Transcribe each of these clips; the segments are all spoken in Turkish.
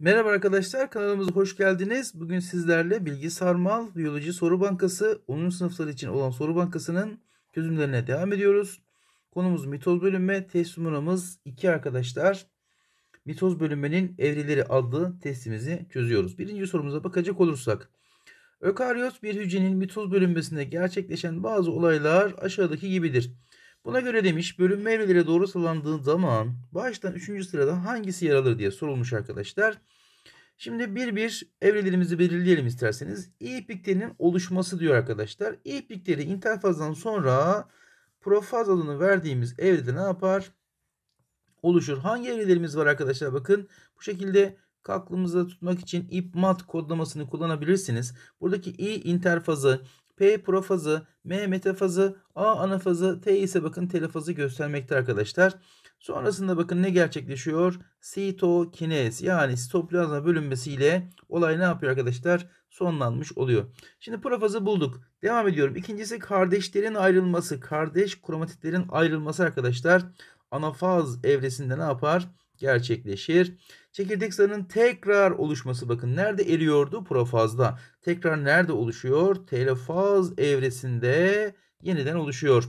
Merhaba arkadaşlar kanalımıza hoş geldiniz. Bugün sizlerle Bilgi Sarmal Biyoloji Soru Bankası 10. sınıflar için olan soru bankasının çözümlerine devam ediyoruz. Konumuz mitoz bölünme, test numaramız 2 arkadaşlar. Mitoz bölünmenin evreleri adlı testimizi çözüyoruz. Birinci sorumuza bakacak olursak. Ökaryot bir hücrenin mitoz bölünmesinde gerçekleşen bazı olaylar aşağıdaki gibidir. Buna göre demiş bölünme evreleri doğru sıralandığı zaman baştan 3. sırada hangisi yer alır diye sorulmuş arkadaşlar. Şimdi bir bir evrelerimizi belirleyelim isterseniz. İ piktelinin oluşması diyor arkadaşlar. İ pikteli interfazdan sonra profaz adını verdiğimiz evrede ne yapar? Oluşur. Hangi evrelerimiz var arkadaşlar? Bakın bu şekilde aklımızda tutmak için ipmat kodlamasını kullanabilirsiniz. Buradaki i interfazı P profazı, M metafazı, A anafazı, T ise bakın telefazı göstermekte arkadaşlar. Sonrasında bakın ne gerçekleşiyor? Sitokinez yani sitoplazma bölünmesiyle olay ne yapıyor arkadaşlar? Sonlanmış oluyor. Şimdi profazı bulduk. Devam ediyorum. İkincisi kardeşlerin ayrılması. Kardeş kromatitlerin ayrılması arkadaşlar. Anafaz evresinde ne yapar? Gerçekleşir. Çekirdek zarının tekrar oluşması bakın nerede eriyordu? Profazda. Tekrar nerede oluşuyor? Telefaz evresinde yeniden oluşuyor.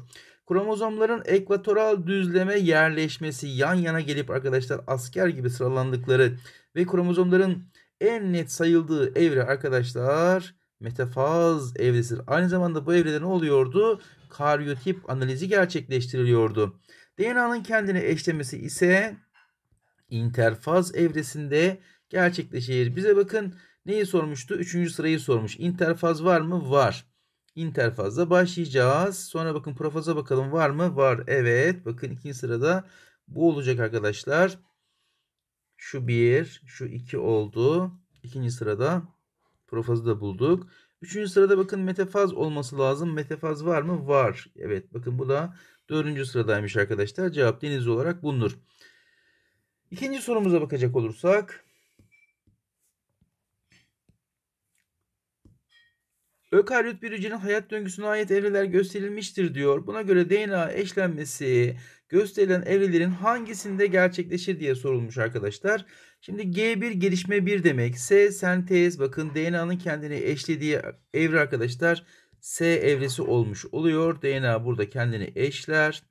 Kromozomların ekvatoral düzleme yerleşmesi yan yana gelip arkadaşlar asker gibi sıralandıkları ve kromozomların en net sayıldığı evre arkadaşlar metafaz evresidir. Aynı zamanda bu evrede ne oluyordu? Karyotip analizi gerçekleştiriliyordu. DNA'nın kendini eşlemesi ise interfaz evresinde gerçekleşir. Bize bakın neyi sormuştu? Üçüncü sırayı sormuş. İnterfaz var mı? Var. İnterfazla başlayacağız. Sonra bakın profaza bakalım var mı? Var. Evet. Bakın ikinci sırada bu olacak arkadaşlar. Şu bir, şu iki oldu. İkinci sırada profazı da bulduk. Üçüncü sırada bakın metafaz olması lazım. Metafaz var mı? Var. Evet bakın bu da dördüncü sıradaymış arkadaşlar. Cevap deniz olarak bulunur. İkinci sorumuza bakacak olursak. Ökaryot bir hücrenin hayat döngüsüne ait evreler gösterilmiştir diyor. Buna göre DNA eşlenmesi gösterilen evrelerin hangisinde gerçekleşir diye sorulmuş arkadaşlar. Şimdi G1 gelişme 1 demek. S sentez bakın DNA'nın kendini eşlediği evre arkadaşlar S evresi olmuş oluyor. DNA burada kendini eşler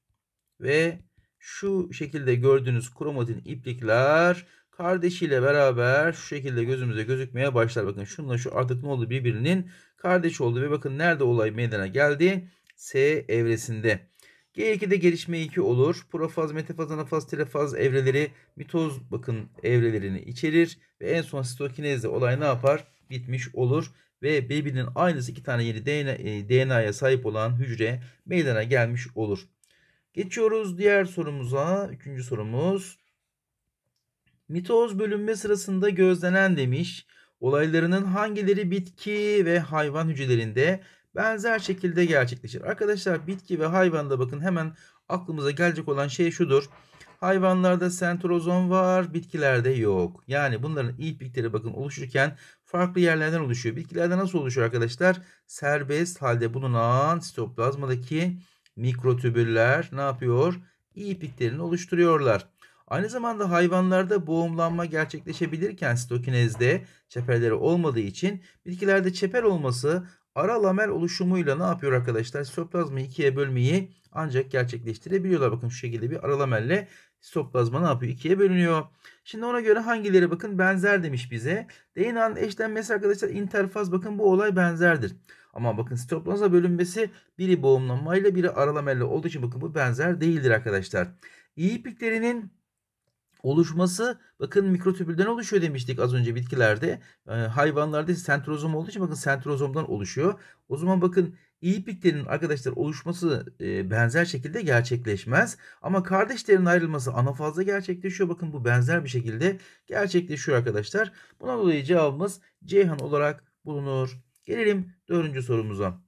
ve şu şekilde gördüğünüz kromatin iplikler kardeşiyle beraber şu şekilde gözümüze gözükmeye başlar. Bakın şunla şu artık ne oldu birbirinin kardeş oldu ve bakın nerede olay meydana geldi? S evresinde. G2'de gelişme 2 olur. Profaz, metafaz, anafaz, telefaz evreleri mitoz bakın evrelerini içerir. Ve en son sitokinezde olay ne yapar? Bitmiş olur. Ve birbirinin aynısı iki tane yeni DNA'ya e, sahip olan hücre meydana gelmiş olur. Geçiyoruz diğer sorumuza. Üçüncü sorumuz. Mitoz bölünme sırasında gözlenen demiş. Olaylarının hangileri bitki ve hayvan hücrelerinde benzer şekilde gerçekleşir? Arkadaşlar bitki ve hayvanda bakın hemen aklımıza gelecek olan şey şudur. Hayvanlarda sentrozom var, bitkilerde yok. Yani bunların ilk bitkileri bakın oluşurken farklı yerlerden oluşuyor. Bitkilerde nasıl oluşuyor arkadaşlar? Serbest halde bulunan sitoplazmadaki mikrotübüller ne yapıyor? İpiklerini oluşturuyorlar. Aynı zamanda hayvanlarda boğumlanma gerçekleşebilirken stokinezde çeperleri olmadığı için bitkilerde çeper olması ara lamel oluşumuyla ne yapıyor arkadaşlar? Sitoplazmayı ikiye bölmeyi ancak gerçekleştirebiliyorlar. Bakın şu şekilde bir ara lamelle sitoplazma ne yapıyor? İkiye bölünüyor. Şimdi ona göre hangileri bakın benzer demiş bize. DNA'nın eşlenmesi arkadaşlar interfaz bakın bu olay benzerdir. Ama bakın stop bölünmesi biri boğumlanmayla biri aralamayla olduğu için bakın bu benzer değildir arkadaşlar. İyi piklerinin oluşması bakın mikrotübülden oluşuyor demiştik az önce bitkilerde. Ee, hayvanlarda sentrozom olduğu için bakın sentrozomdan oluşuyor. O zaman bakın iyi piklerin arkadaşlar oluşması e, benzer şekilde gerçekleşmez. Ama kardeşlerin ayrılması anafazda gerçekleşiyor. Bakın bu benzer bir şekilde gerçekleşiyor arkadaşlar. Buna dolayı cevabımız Ceyhan olarak bulunur. Gelelim dördüncü sorumuza.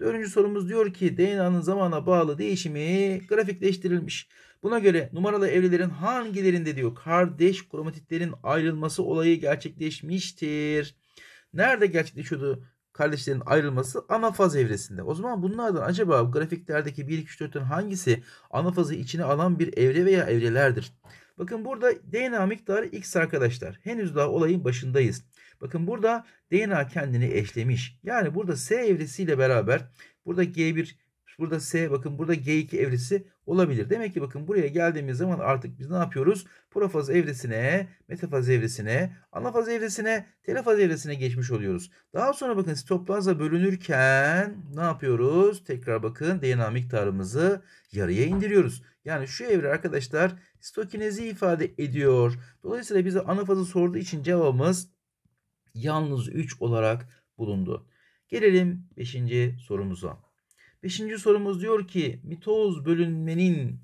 Dördüncü sorumuz diyor ki DNA'nın zamana bağlı değişimi grafikleştirilmiş. Buna göre numaralı evrelerin hangilerinde diyor kardeş kromatitlerin ayrılması olayı gerçekleşmiştir. Nerede gerçekleşiyordu kardeşlerin ayrılması anafaz evresinde. O zaman bunlardan acaba grafiklerdeki 1, 2, 3, 4'ten hangisi anafazı içine alan bir evre veya evrelerdir? Bakın burada DNA miktarı X arkadaşlar. Henüz daha olayın başındayız. Bakın burada DNA kendini eşlemiş. Yani burada S evresiyle beraber burada G1 Burada S bakın burada G2 evresi olabilir. Demek ki bakın buraya geldiğimiz zaman artık biz ne yapıyoruz? Profaz evresine, metafaz evresine, anafaz evresine, telefaz evresine geçmiş oluyoruz. Daha sonra bakın sitoplazma bölünürken ne yapıyoruz? Tekrar bakın DNA miktarımızı yarıya indiriyoruz. Yani şu evre arkadaşlar sitokinezi ifade ediyor. Dolayısıyla bize anafazı sorduğu için cevabımız yalnız 3 olarak bulundu. Gelelim 5. sorumuza. 5. sorumuz diyor ki mitoz bölünmenin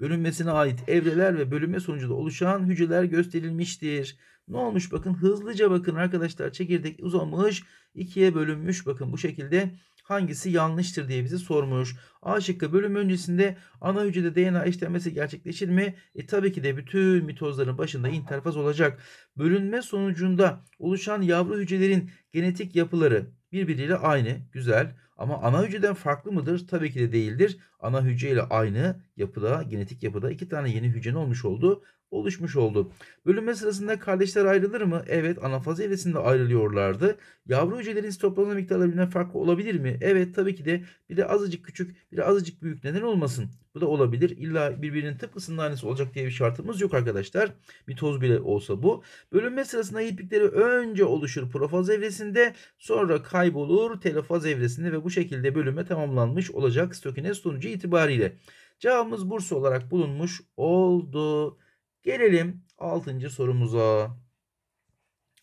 bölünmesine ait evreler ve bölünme sonucunda oluşan hücreler gösterilmiştir. Ne olmuş bakın hızlıca bakın arkadaşlar çekirdek uzamış ikiye bölünmüş bakın bu şekilde hangisi yanlıştır diye bize sormuş. A şıkkı bölüm öncesinde ana hücrede DNA eşlenmesi gerçekleşir mi? E tabii ki de bütün mitozların başında interfaz olacak. Bölünme sonucunda oluşan yavru hücrelerin genetik yapıları birbiriyle aynı, güzel. Ama ana hücreden farklı mıdır? Tabii ki de değildir. Ana hücre ile aynı yapıda, genetik yapıda iki tane yeni hücre olmuş oldu? oluşmuş oldu. Bölünme sırasında kardeşler ayrılır mı? Evet anafaza evresinde ayrılıyorlardı. Yavru hücrelerin sitoplazma miktarları birbirinden farklı olabilir mi? Evet tabii ki de biri azıcık küçük biri azıcık büyük neden olmasın? Bu da olabilir. İlla birbirinin tıpkısının aynısı olacak diye bir şartımız yok arkadaşlar. Mitoz bile olsa bu. Bölünme sırasında hipikleri önce oluşur profaz evresinde sonra kaybolur telofaz evresinde ve bu şekilde bölünme tamamlanmış olacak stokinez sonucu itibariyle. Cevabımız Bursa olarak bulunmuş oldu. Gelelim 6. sorumuza.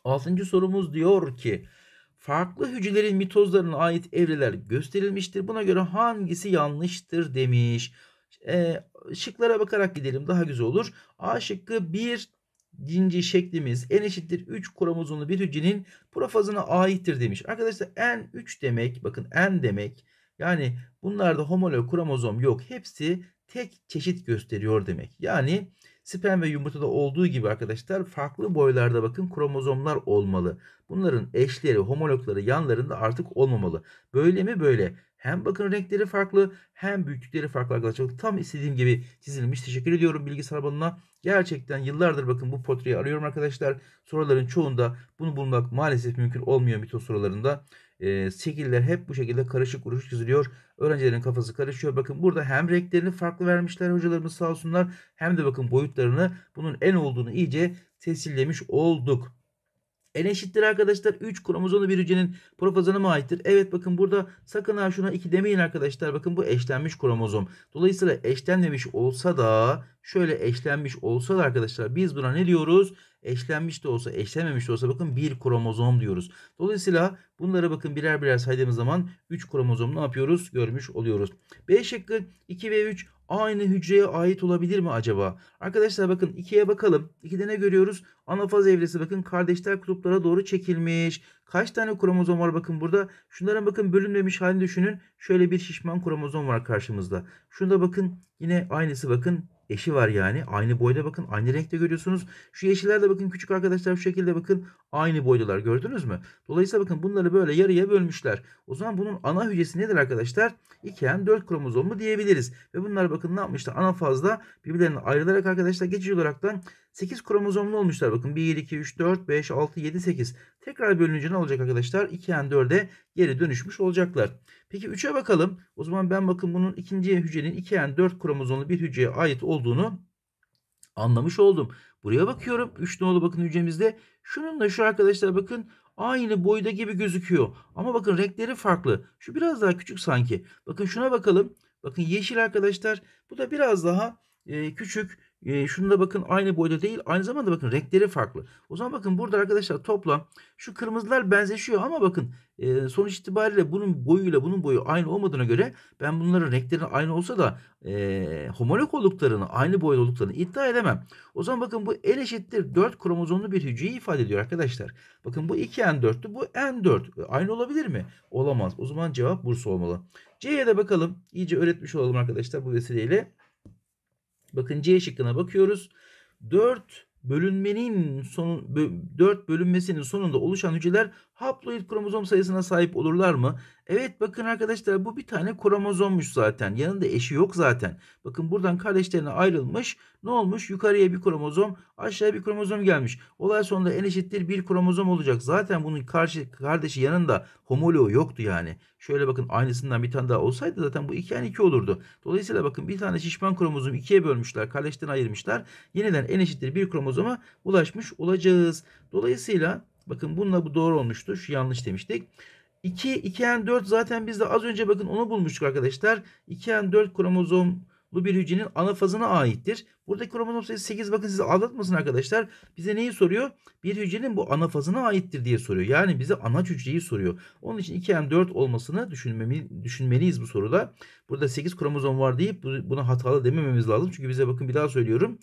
6. sorumuz diyor ki farklı hücrelerin mitozlarına ait evreler gösterilmiştir. Buna göre hangisi yanlıştır demiş. E, şıklara bakarak gidelim daha güzel olur. A şıkkı 1 cinci şeklimiz en eşittir 3 kromozomlu bir hücrenin profazına aittir demiş. Arkadaşlar en 3 demek bakın en demek yani bunlarda homolog kromozom yok. Hepsi tek çeşit gösteriyor demek. Yani Sperm ve yumurtada olduğu gibi arkadaşlar farklı boylarda bakın kromozomlar olmalı. Bunların eşleri, homologları yanlarında artık olmamalı. Böyle mi böyle? Hem bakın renkleri farklı hem büyüklükleri farklı arkadaşlar. Tam istediğim gibi çizilmiş. Teşekkür ediyorum bilgi sarbalına. Gerçekten yıllardır bakın bu portreyi arıyorum arkadaşlar. Soruların çoğunda bunu bulmak maalesef mümkün olmuyor mito sorularında e, şekiller hep bu şekilde karışık uruş çiziliyor. Öğrencilerin kafası karışıyor. Bakın burada hem renklerini farklı vermişler hocalarımız sağ olsunlar. Hem de bakın boyutlarını bunun en olduğunu iyice tescillemiş olduk. N eşittir arkadaşlar 3 kromozomlu bir hücrenin profazana mı aittir? Evet bakın burada sakın ha şuna 2 demeyin arkadaşlar. Bakın bu eşlenmiş kromozom. Dolayısıyla eşlenmemiş olsa da şöyle eşlenmiş olsa da arkadaşlar biz buna ne diyoruz? Eşlenmiş de olsa eşlenmemiş de olsa bakın bir kromozom diyoruz. Dolayısıyla bunlara bakın birer birer saydığımız zaman 3 kromozom ne yapıyoruz? Görmüş oluyoruz. B şıkkı 2 ve 3 aynı hücreye ait olabilir mi acaba? Arkadaşlar bakın ikiye bakalım. 2'de ne görüyoruz? Anafaz evresi bakın kardeşler kutuplara doğru çekilmiş. Kaç tane kromozom var bakın burada. Şunların bakın bölünmemiş halini düşünün. Şöyle bir şişman kromozom var karşımızda. Şunda bakın yine aynısı bakın eşi var yani. Aynı boyda bakın. Aynı renkte görüyorsunuz. Şu yeşiller de bakın küçük arkadaşlar şu şekilde bakın. Aynı boydalar gördünüz mü? Dolayısıyla bakın bunları böyle yarıya bölmüşler. O zaman bunun ana hücresi nedir arkadaşlar? 2N4 kromozomu diyebiliriz. Ve bunlar bakın ne yapmışlar? Ana fazla birbirlerine ayrılarak arkadaşlar geçici olaraktan 8 kromozomlu olmuşlar. Bakın 1, 2, 3, 4, 5, 6, 7, 8. Tekrar bölününce ne olacak arkadaşlar? 2 2'den 4'e geri dönüşmüş olacaklar. Peki 3'e bakalım. O zaman ben bakın bunun ikinci hücrenin 2 n 4 kromozomlu bir hücreye ait olduğunu anlamış oldum. Buraya bakıyorum. 3 nolu bakın hücremizde. şununla şu arkadaşlar bakın aynı boyda gibi gözüküyor. Ama bakın renkleri farklı. Şu biraz daha küçük sanki. Bakın şuna bakalım. Bakın yeşil arkadaşlar. Bu da biraz daha e, küçük. E, şunu da bakın aynı boyda değil. Aynı zamanda bakın renkleri farklı. O zaman bakın burada arkadaşlar toplam şu kırmızılar benzeşiyor ama bakın e, sonuç itibariyle bunun boyuyla bunun boyu aynı olmadığına göre ben bunların renklerinin aynı olsa da e, homolog olduklarını, aynı boyda olduklarını iddia edemem. O zaman bakın bu el eşittir 4 kromozomlu bir hücreyi ifade ediyor arkadaşlar. Bakın bu 2N4'tü bu N4. E, aynı olabilir mi? Olamaz. O zaman cevap Bursa olmalı. C'ye de bakalım. İyice öğretmiş olalım arkadaşlar bu vesileyle. Bakın C şıkkına bakıyoruz. 4 bölünmenin sonu 4 bölünmesinin sonunda oluşan hücreler haploid kromozom sayısına sahip olurlar mı? Evet bakın arkadaşlar bu bir tane kromozommuş zaten. Yanında eşi yok zaten. Bakın buradan kardeşlerine ayrılmış. Ne olmuş? Yukarıya bir kromozom, aşağıya bir kromozom gelmiş. Olay sonunda en eşittir bir kromozom olacak. Zaten bunun karşı kardeşi yanında homoloğu yoktu yani. Şöyle bakın aynısından bir tane daha olsaydı zaten bu iki yani iki olurdu. Dolayısıyla bakın bir tane şişman kromozom ikiye bölmüşler. Kardeşten ayırmışlar. Yeniden en eşittir bir kromozoma ulaşmış olacağız. Dolayısıyla bakın bununla bu doğru olmuştu. Şu yanlış demiştik. 2, 2N4 zaten biz de az önce bakın onu bulmuştuk arkadaşlar. 2N4 kromozomlu bir hücrenin ana fazına aittir. Burada kromozom sayısı 8 bakın sizi aldatmasın arkadaşlar. Bize neyi soruyor? Bir hücrenin bu ana fazına aittir diye soruyor. Yani bize ana hücreyi soruyor. Onun için 2N4 olmasını düşünmemi, düşünmeliyiz bu soruda. Burada 8 kromozom var deyip buna hatalı demememiz lazım. Çünkü bize bakın bir daha söylüyorum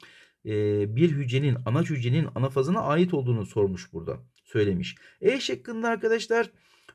ee, bir hücrenin ana hücrenin ana fazına ait olduğunu sormuş burada söylemiş. E şıkkında arkadaşlar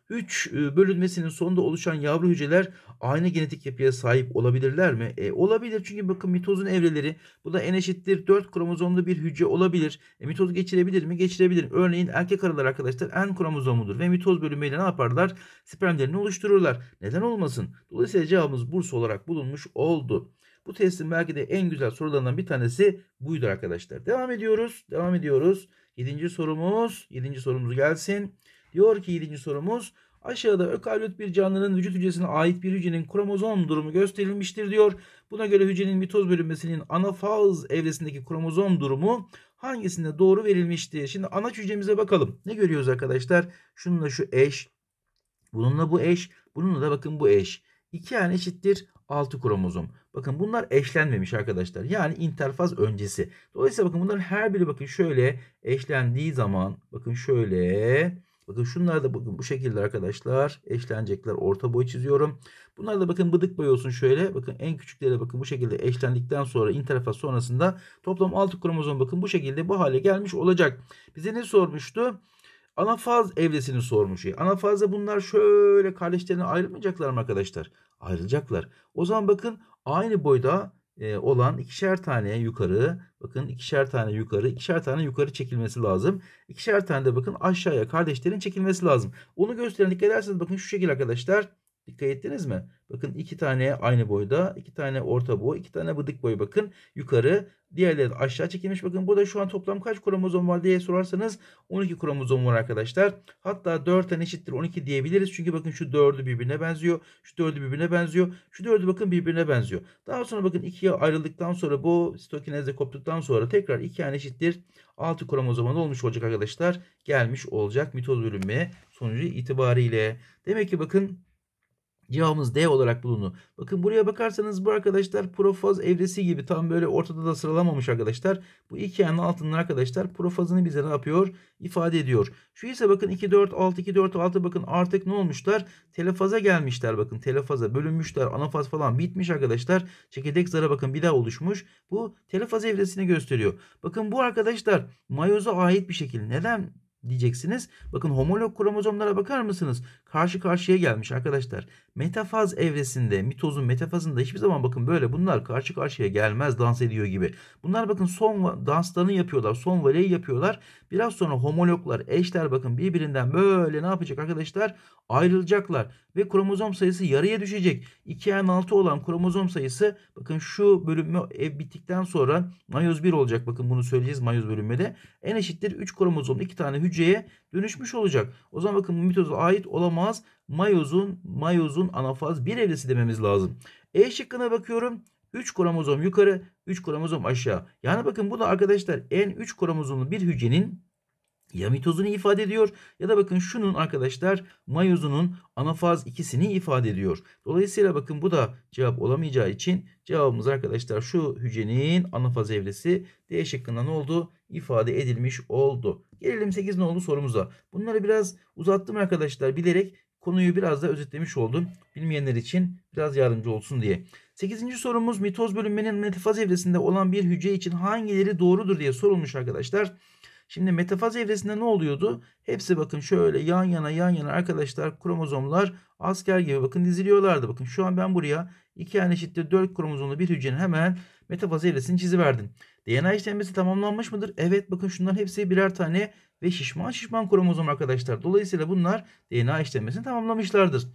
3 e, bölünmesinin sonunda oluşan yavru hücreler aynı genetik yapıya sahip olabilirler mi? E, olabilir çünkü bakın mitozun evreleri bu da en eşittir 4 kromozomlu bir hücre olabilir. E, mitoz geçirebilir mi? Geçirebilir. Örneğin erkek arılar arkadaşlar en kromozomudur ve mitoz bölümüyle ne yaparlar? Spermlerini oluştururlar. Neden olmasın? Dolayısıyla cevabımız Bursa olarak bulunmuş oldu. Bu testin belki de en güzel sorularından bir tanesi buydu arkadaşlar. Devam ediyoruz. Devam ediyoruz. 7. sorumuz. 7. sorumuz gelsin. Diyor ki 7. sorumuz Aşağıda ökaryot bir canlının vücut hücresine ait bir hücrenin kromozom durumu gösterilmiştir diyor. Buna göre hücrenin mitoz bölünmesinin anafaz evresindeki kromozom durumu hangisinde doğru verilmiştir? Şimdi ana hücremize bakalım. Ne görüyoruz arkadaşlar? Şununla şu eş, bununla bu eş, bununla da bakın bu eş. İki yani eşittir 6 kromozom. Bakın bunlar eşlenmemiş arkadaşlar. Yani interfaz öncesi. Dolayısıyla bakın bunların her biri bakın şöyle eşlendiği zaman bakın şöyle Bakın şunlar da bakın bu şekilde arkadaşlar eşlenecekler. Orta boy çiziyorum. Bunlar da bakın bıdık boy olsun şöyle. Bakın en küçükleri bakın bu şekilde eşlendikten sonra interfaz sonrasında toplam 6 kromozom bakın bu şekilde bu hale gelmiş olacak. Bize ne sormuştu? Anafaz evresini sormuş. E, anafazda bunlar şöyle kardeşlerine ayrılmayacaklar mı arkadaşlar? Ayrılacaklar. O zaman bakın aynı boyda e, olan ikişer tane yukarı bakın ikişer tane yukarı ikişer tane yukarı çekilmesi lazım. İkişer tane de bakın aşağıya kardeşlerin çekilmesi lazım. Onu gösteren dikkat ederseniz bakın şu şekilde arkadaşlar Dikkat ettiniz mi? Bakın iki tane aynı boyda, iki tane orta boy, iki tane bıdık boy bakın. Yukarı, diğerleri de aşağı çekilmiş. Bakın burada şu an toplam kaç kromozom var diye sorarsanız 12 kromozom var arkadaşlar. Hatta 4 tane eşittir 12 diyebiliriz. Çünkü bakın şu 4'ü birbirine benziyor. Şu 4'ü birbirine benziyor. Şu 4'ü bakın birbirine benziyor. Daha sonra bakın ikiye ayrıldıktan sonra bu stokinezle koptuktan sonra tekrar iki tane eşittir 6 kromozoma olmuş olacak arkadaşlar? Gelmiş olacak mitoz bölünme sonucu itibariyle. Demek ki bakın Cevabımız D olarak bulundu. Bakın buraya bakarsanız bu arkadaşlar profaz evresi gibi tam böyle ortada da sıralamamış arkadaşlar. Bu iki hikayenin altında arkadaşlar profazını bize ne yapıyor? ifade ediyor. Şu ise bakın 2 4 6 2 4 6 bakın artık ne olmuşlar? Telefaza gelmişler bakın. Telefaza bölünmüşler. Anafaz falan bitmiş arkadaşlar. Çekirdek zara bakın bir daha oluşmuş. Bu telefaz evresini gösteriyor. Bakın bu arkadaşlar mayoza ait bir şekilde. Neden diyeceksiniz? Bakın homolog kromozomlara bakar mısınız? Karşı karşıya gelmiş arkadaşlar. Metafaz evresinde mitozun metafazında hiçbir zaman bakın böyle bunlar karşı karşıya gelmez dans ediyor gibi. Bunlar bakın son danslarını yapıyorlar. Son valeyi yapıyorlar. Biraz sonra homologlar, eşler bakın birbirinden böyle ne yapacak arkadaşlar? Ayrılacaklar ve kromozom sayısı yarıya düşecek. 2N6 olan kromozom sayısı bakın şu bölümü ev bittikten sonra mayoz 1 olacak. Bakın bunu söyleyeceğiz mayoz bölümünde. En eşittir 3 kromozom 2 tane hücreye dönüşmüş olacak. O zaman bakın bu mitoza ait olamaz. Mayozun, mayozun anafaz bir evresi dememiz lazım. E şıkkına bakıyorum. 3 kromozom yukarı, 3 kromozom aşağı. Yani bakın bu da arkadaşlar en 3 kromozomlu bir hücrenin ya mitozunu ifade ediyor ya da bakın şunun arkadaşlar mayozunun anafaz ikisini ifade ediyor. Dolayısıyla bakın bu da cevap olamayacağı için cevabımız arkadaşlar şu hücrenin anafaz evresi D şıkkında ne oldu? ifade edilmiş oldu. Gelelim 8 nolu sorumuza. Bunları biraz uzattım arkadaşlar bilerek konuyu biraz da özetlemiş oldum. Bilmeyenler için biraz yardımcı olsun diye. 8. sorumuz mitoz bölünmenin metafaz evresinde olan bir hücre için hangileri doğrudur diye sorulmuş arkadaşlar. Şimdi metafaz evresinde ne oluyordu? Hepsi bakın şöyle yan yana yan yana arkadaşlar kromozomlar asker gibi bakın diziliyorlardı. Bakın şu an ben buraya iki tane eşittir 4 kromozomlu bir hücrenin hemen meta fazilesini çiziverdin. DNA işlemesi tamamlanmış mıdır? Evet bakın şunların hepsi birer tane ve şişman şişman kromozom arkadaşlar. Dolayısıyla bunlar DNA işlemesini tamamlamışlardır.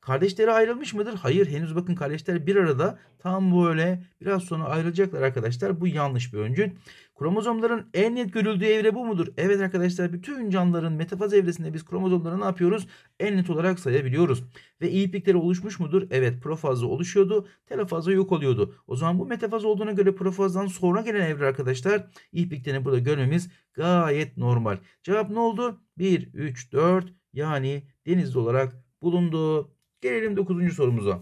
Kardeşleri ayrılmış mıdır? Hayır henüz bakın kardeşler bir arada tam böyle biraz sonra ayrılacaklar arkadaşlar. Bu yanlış bir öncül. Kromozomların en net görüldüğü evre bu mudur? Evet arkadaşlar bütün canlıların metafaz evresinde biz kromozomları ne yapıyoruz? En net olarak sayabiliyoruz. Ve iplikleri oluşmuş mudur? Evet profazda oluşuyordu. Telofazda yok oluyordu. O zaman bu metafaz olduğuna göre profazdan sonra gelen evre arkadaşlar ipliklerini burada görmemiz gayet normal. Cevap ne oldu? 1, 3, 4 yani denizli olarak bulundu. Gelelim 9. sorumuza.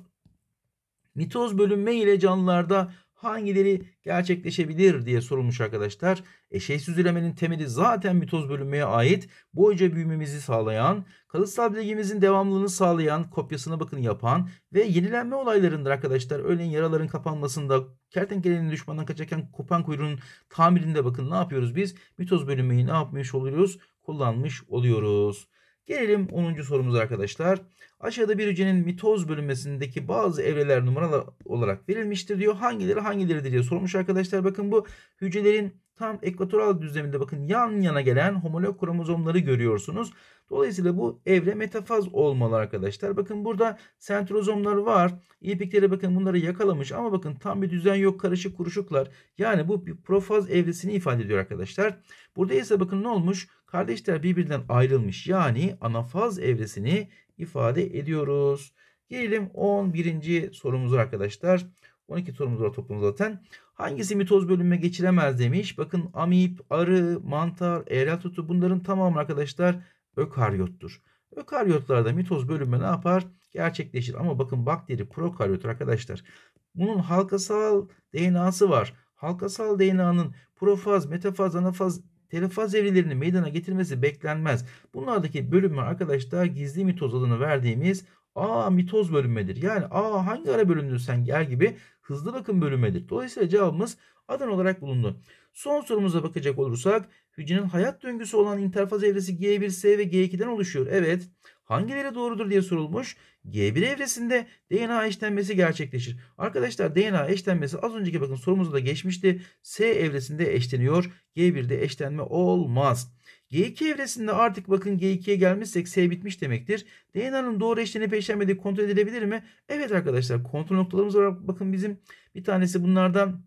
Mitoz bölünme ile canlılarda hangileri gerçekleşebilir diye sorulmuş arkadaşlar. Eşey süzülemenin temeli zaten mitoz bölünmeye ait boyca büyümemizi sağlayan, kalıtsal bilgimizin devamlılığını sağlayan, kopyasına bakın yapan ve yenilenme olaylarındır arkadaşlar. Örneğin yaraların kapanmasında, kertenkelenin düşmandan kaçarken kopan kuyruğun tamirinde bakın ne yapıyoruz biz? Mitoz bölünmeyi ne yapmış oluyoruz? Kullanmış oluyoruz. Gelelim 10. sorumuza arkadaşlar. Aşağıda bir hücrenin mitoz bölünmesindeki bazı evreler numaralı olarak verilmiştir diyor. Hangileri hangileridir diye sormuş arkadaşlar. Bakın bu hücrelerin tam ekvatoral düzleminde bakın yan yana gelen homolog kromozomları görüyorsunuz. Dolayısıyla bu evre metafaz olmalı arkadaşlar. Bakın burada sentrozomlar var. İpikleri bakın bunları yakalamış ama bakın tam bir düzen yok karışık kuruşuklar. Yani bu bir profaz evresini ifade ediyor arkadaşlar. Burada ise bakın ne olmuş? kardeşler birbirinden ayrılmış yani anafaz evresini ifade ediyoruz. Gelelim 11. sorumuza arkadaşlar. 12 sorumuz var toplam zaten. Hangisi mitoz bölünme geçiremez demiş. Bakın amip, arı, mantar, eratotu bunların tamamı arkadaşlar ökaryottur. Ökaryotlarda mitoz bölünme ne yapar? Gerçekleşir. Ama bakın bakteri prokaryottur arkadaşlar. Bunun halkasal DNA'sı var. Halkasal DNA'nın profaz, metafaz, anafaz telefaz evrilerini meydana getirmesi beklenmez. Bunlardaki bölünme arkadaşlar gizli mitoz adını verdiğimiz A mitoz bölünmedir. Yani A hangi ara bölünür sen gel gibi hızlı bakım bölünmedir. Dolayısıyla cevabımız adan olarak bulundu. Son sorumuza bakacak olursak hücrenin hayat döngüsü olan interfaz evresi G1S ve G2'den oluşuyor. Evet hangileri doğrudur diye sorulmuş. G1 evresinde DNA eşlenmesi gerçekleşir. Arkadaşlar DNA eşlenmesi az önceki bakın sorumuzda da geçmişti. S evresinde eşleniyor. G1'de eşlenme olmaz. G2 evresinde artık bakın G2'ye gelmişsek S bitmiş demektir. DNA'nın doğru eşlenip eşlenmediği kontrol edilebilir mi? Evet arkadaşlar kontrol noktalarımız var. Bakın bizim bir tanesi bunlardan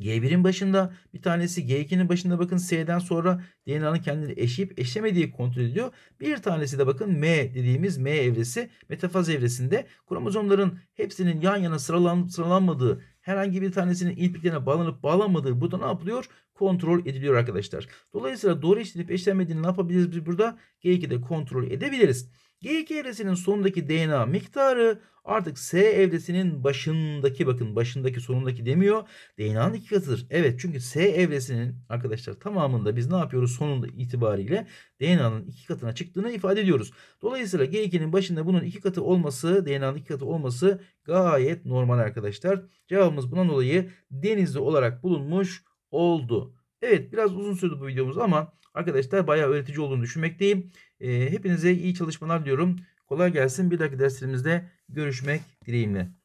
G1'in başında bir tanesi G2'nin başında bakın S'den sonra DNA'nın kendini eşip eşlemediği kontrol ediliyor. Bir tanesi de bakın M dediğimiz M evresi metafaz evresinde kromozomların hepsinin yan yana sıralanıp sıralanmadığı herhangi bir tanesinin ilpiklerine bağlanıp bağlanmadığı burada ne yapılıyor? Kontrol ediliyor arkadaşlar. Dolayısıyla doğru eşlenip eşlenmediğini ne yapabiliriz biz burada? G2'de kontrol edebiliriz g evresinin sonundaki DNA miktarı artık S evresinin başındaki bakın başındaki sonundaki demiyor. DNA'nın iki katıdır. Evet çünkü S evresinin arkadaşlar tamamında biz ne yapıyoruz sonunda itibariyle DNA'nın iki katına çıktığını ifade ediyoruz. Dolayısıyla G2'nin başında bunun iki katı olması DNA'nın iki katı olması gayet normal arkadaşlar. Cevabımız bundan dolayı denizli olarak bulunmuş oldu. Evet biraz uzun sürdü bu videomuz ama Arkadaşlar bayağı öğretici olduğunu düşünmekteyim. E, hepinize iyi çalışmalar diyorum. Kolay gelsin. Bir dahaki derslerimizde görüşmek dileğimle.